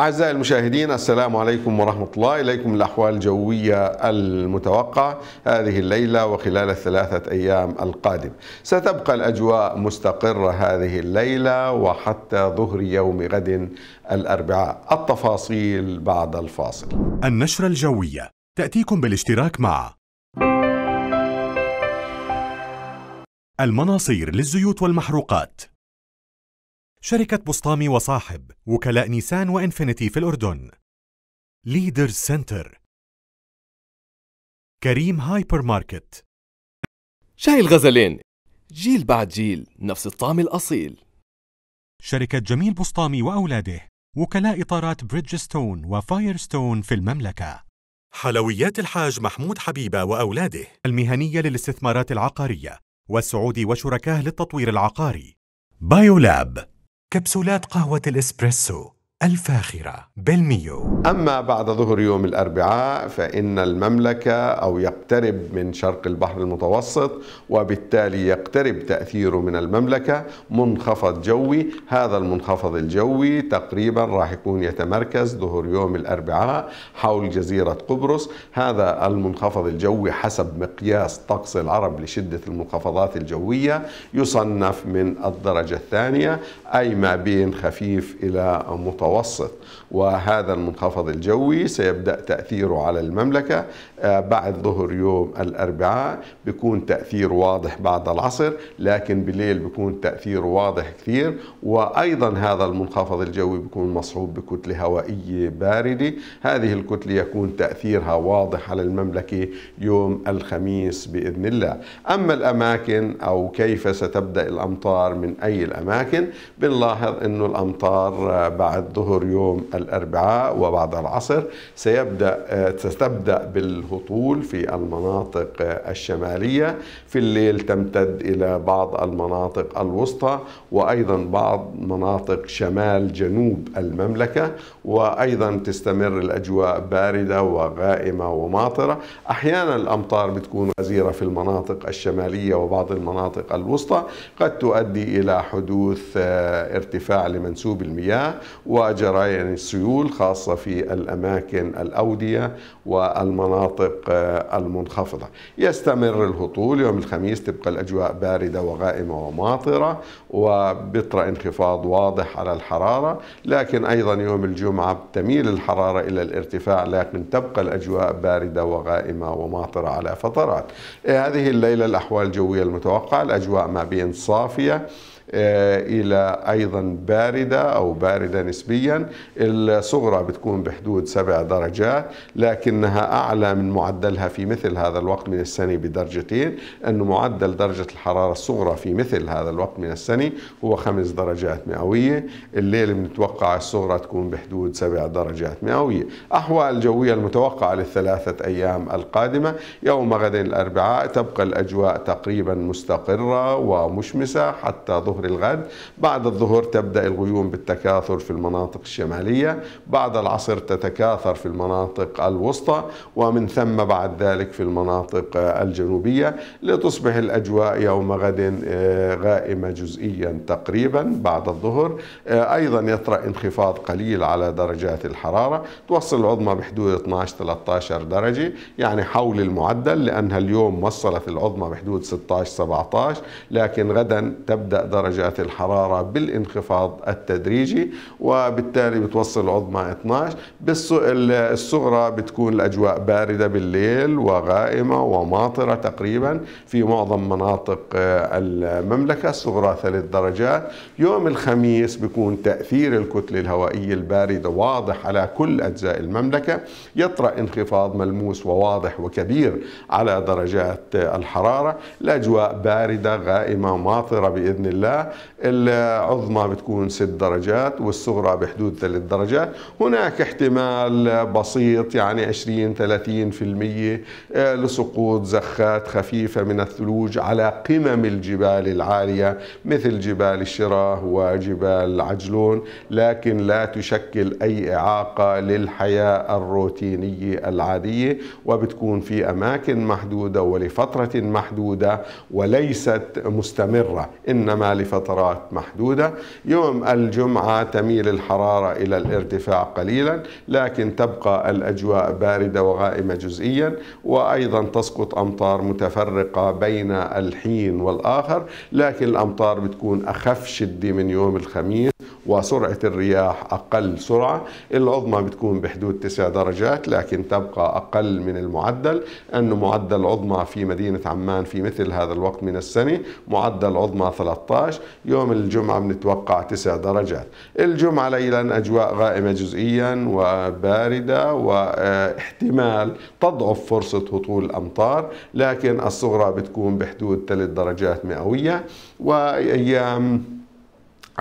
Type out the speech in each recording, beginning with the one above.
أعزائي المشاهدين السلام عليكم ورحمة الله إليكم الأحوال الجوية المتوقعة هذه الليلة وخلال الثلاثة أيام القادم ستبقى الأجواء مستقرة هذه الليلة وحتى ظهر يوم غد الأربعاء التفاصيل بعد الفاصل النشرة الجوية تأتيكم بالاشتراك مع المناصير للزيوت والمحروقات شركة بسطامي وصاحب وكلاء نيسان وإنفينيتي في الأردن ليدرز سنتر كريم هايبر ماركت شاي الغزلين جيل بعد جيل نفس الطعم الأصيل شركة جميل بسطامي وأولاده وكلاء إطارات بريدجستون وفايرستون في المملكة حلويات الحاج محمود حبيبة وأولاده المهنية للاستثمارات العقارية والسعودي وشركاه للتطوير العقاري بايولاب كبسولات قهوة الإسبريسو الفاخرة بالميو أما بعد ظهر يوم الأربعاء فإن المملكة أو يقترب من شرق البحر المتوسط وبالتالي يقترب تأثيره من المملكة منخفض جوي هذا المنخفض الجوي تقريبا راح يكون يتمركز ظهر يوم الأربعاء حول جزيرة قبرص هذا المنخفض الجوي حسب مقياس طقس العرب لشدة المنخفضات الجوية يصنف من الدرجة الثانية أي ما بين خفيف إلى متوسط المتوسط وهذا المنخفض الجوي سيبدأ تأثيره على المملكة آه، بعد ظهر يوم الأربعاء بيكون تأثير واضح بعد العصر لكن بالليل بيكون تأثير واضح كثير وأيضا هذا المنخفض الجوي بيكون مصحوب بكتلة هوائية باردة هذه الكتلة يكون تأثيرها واضح على المملكة يوم الخميس بإذن الله أما الأماكن أو كيف ستبدأ الأمطار من أي الأماكن بنلاحظ أنه الأمطار آه، بعد الظهر يوم الأربعاء وبعد العصر سيبدأ آه، ستبدأ بالهطول في المناطق آه، الشمالية في الليل تمتد إلى بعض المناطق الوسطى وأيضا بعض مناطق شمال جنوب المملكة وأيضا تستمر الأجواء باردة وغائمة وماطرة أحيانا الأمطار بتكون غزيرة في المناطق الشمالية وبعض المناطق الوسطى قد تؤدي إلى حدوث آه، ارتفاع لمنسوب المياه و إلقاء السيول يعني خاصة في الأماكن الأودية والمناطق آه، المنخفضة يستمر الهطول يوم الخميس تبقى الأجواء باردة وغائمة وماطرة وبطر انخفاض واضح على الحرارة لكن أيضا يوم الجمعة تميل الحرارة إلى الارتفاع لكن تبقى الأجواء باردة وغائمة وماطرة على فترات إيه، هذه الليلة الأحوال الجوية المتوقعة الأجواء ما بين صافية آه، الى ايضا بارده او بارده نسبيا الصغرى بتكون بحدود سبع درجات لكنها اعلى من معدلها في مثل هذا الوقت من السنه بدرجتين انه معدل درجه الحراره الصغرى في مثل هذا الوقت من السنه هو خمس درجات مئويه الليل بنتوقع الصغرى تكون بحدود سبع درجات مئويه احوال الجويه المتوقعه للثلاثه ايام القادمه يوم غد الاربعاء تبقى الاجواء تقريبا مستقره ومشمسه حتى ظهر ظهر الغد بعد الظهر تبدأ الغيوم بالتكاثر في المناطق الشمالية بعد العصر تتكاثر في المناطق الوسطى ومن ثم بعد ذلك في المناطق الجنوبية لتصبح الأجواء يوم غد آه، غائمة جزئيا تقريبا بعد الظهر آه، أيضا يطرأ انخفاض قليل على درجات الحرارة توصل العظمى بحدود 12-13 درجة يعني حول المعدل لأنها اليوم وصلت العظمى بحدود 16-17 لكن غدا تبدأ درجة درجات الحرارة بالانخفاض التدريجي وبالتالي بتوصل عظمى 12 الصغرى بتكون الأجواء باردة بالليل وغائمة وماطرة تقريبا في معظم مناطق آه، المملكة الصغرى ثلاث درجات يوم الخميس بيكون تأثير الكتلة الهوائية الباردة واضح على كل أجزاء المملكة يطرأ انخفاض ملموس وواضح وكبير على درجات الحرارة الأجواء باردة غائمة ماطرة بإذن الله العظمى بتكون ست درجات والصغرى بحدود ثلاث درجات هناك احتمال بسيط يعني 20-30% آه، لسقوط زخات خفيفة من الثلوج على قمم الجبال العالية مثل جبال الشراه وجبال عجلون لكن لا تشكل أي إعاقة للحياة الروتينية العادية وبتكون في أماكن محدودة ولفترة محدودة وليست مستمرة إنما لفترات محدودة يوم الجمعة تميل الحرارة إلى الارتفاع قليلا لكن تبقى الأجواء باردة وغائمة جزئيا وأيضا تسقط أمطار متفرقة بين الحين والآخر لكن الأمطار بتكون أخف شدة من يوم الخميس وسرعة الرياح أقل سرعة العظمى بتكون بحدود 9 درجات لكن تبقى أقل من المعدل أنه معدل عظمى في مدينة عمان في مثل هذا الوقت من السنة معدل عظمى 13 يوم الجمعة بنتوقع 9 درجات الجمعة ليلا أجواء غائمة جزئيا وباردة واحتمال تضعف فرصة هطول الأمطار لكن الصغرى بتكون بحدود 3 درجات مئوية وأيام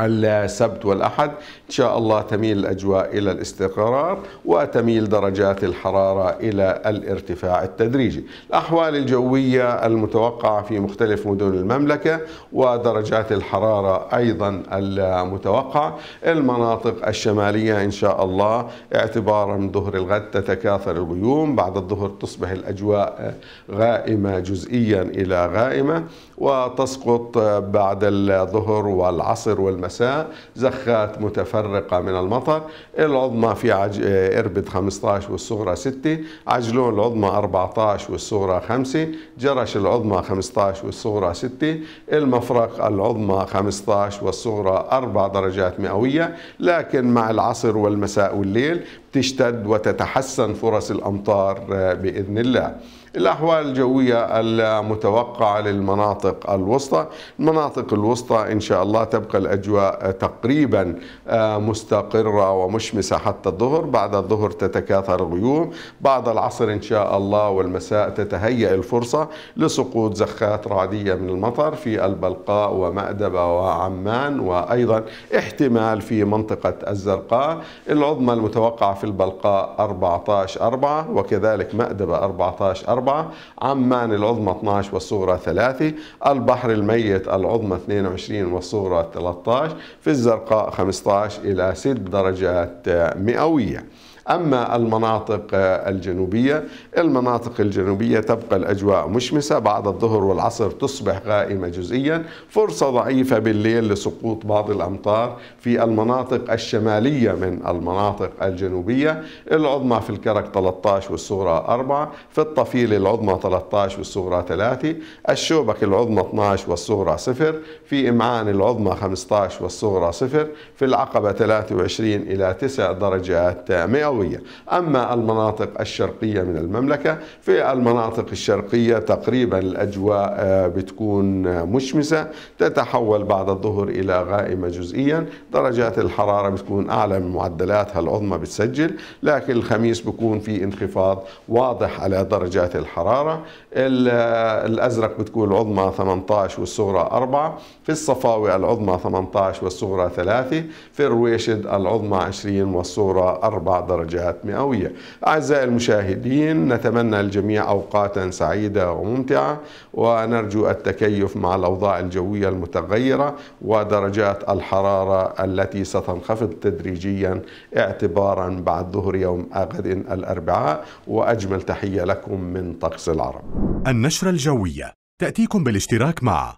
السبت والأحد إن شاء الله تميل الأجواء إلى الاستقرار وتميل درجات الحرارة إلى الارتفاع التدريجي الأحوال الجوية المتوقعة في مختلف مدن المملكة ودرجات الحرارة أيضا المتوقعة المناطق الشمالية إن شاء الله اعتبارا من ظهر الغد تتكاثر الغيوم بعد الظهر تصبح الأجواء غائمة جزئيا إلى غائمة وتسقط بعد الظهر والعصر والمساء المساء زخات متفرقة من المطر العظمى في عج... آه، إربد 15 والصغرى 6 عجلون العظمى 14 والصغرى 5 جرش العظمى 15 والصغرى 6 المفرق العظمى 15 والصغرى 4 درجات مئوية لكن مع العصر والمساء والليل تشتد وتتحسن فرص الأمطار آه، بإذن الله الأحوال الجوية المتوقعة للمناطق الوسطى المناطق الوسطى إن شاء الله تبقى الأجواء تقريبا آه، مستقرة ومشمسة حتى الظهر بعد الظهر تتكاثر الغيوم بعد العصر إن شاء الله والمساء تتهيأ الفرصة لسقوط زخات رعدية من المطر في البلقاء ومأدبة وعمان وأيضا احتمال في منطقة الزرقاء العظمى المتوقعة في البلقاء 14 4 وكذلك مأدبة 14 4 4 عمان العظمى 12 والصغرى 3 البحر الميت العظمى 22 والصغرى 13 في الزرقاء 15 إلى 6 درجات مئوية أما المناطق الجنوبية المناطق الجنوبية تبقى الأجواء مشمسة بعد الظهر والعصر تصبح غائمة جزئيا فرصة ضعيفة بالليل لسقوط بعض الأمطار في المناطق الشمالية من المناطق الجنوبية العظمى في الكرك 13 والصغرى 4 في الطفيل العظمى 13 والصغرى 3 الشوبك العظمى 12 والصغرى 0 في إمعان العظمى 15 والصغرى 0 في العقبة 23 إلى 9 درجات مئوية الضوئية أما المناطق الشرقية من المملكة في المناطق الشرقية تقريبا الأجواء آه، بتكون آه، مشمسة تتحول بعد الظهر إلى غائمة جزئيا درجات الحرارة بتكون أعلى من معدلاتها العظمى بتسجل لكن الخميس بكون في انخفاض واضح على درجات الحرارة آه، الأزرق بتكون العظمى 18 والصغرى 4 في الصفاوي العظمى 18 والصغرى 3 في الرويشد العظمى 20 والصغرى 4 درجات جهات مئوية أعزائي المشاهدين نتمنى الجميع أوقاتا سعيدة وممتعة ونرجو التكيف مع الأوضاع الجوية المتغيرة ودرجات الحرارة التي ستنخفض تدريجيا اعتبارا بعد ظهر يوم غد الأربعاء وأجمل تحية لكم من طقس العرب النشرة الجوية تأتيكم بالاشتراك مع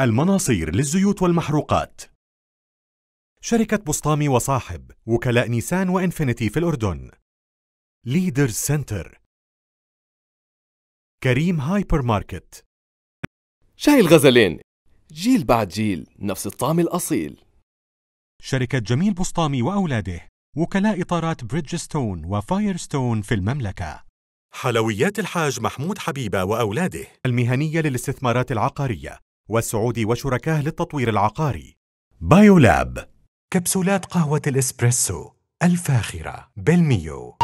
المناصير للزيوت والمحروقات شركة بسطامي وصاحب وكلاء نيسان وإنفينيتي في الأردن ليدر سنتر كريم هايبر ماركت شاي الغزلين جيل بعد جيل نفس الطعم الأصيل شركة جميل بسطامي وأولاده وكلاء إطارات بريدجستون وفايرستون في المملكة حلويات الحاج محمود حبيبة وأولاده المهنية للاستثمارات العقارية والسعودي وشركاه للتطوير العقاري بايولاب كبسولات قهوة الإسبريسو الفاخرة بالميو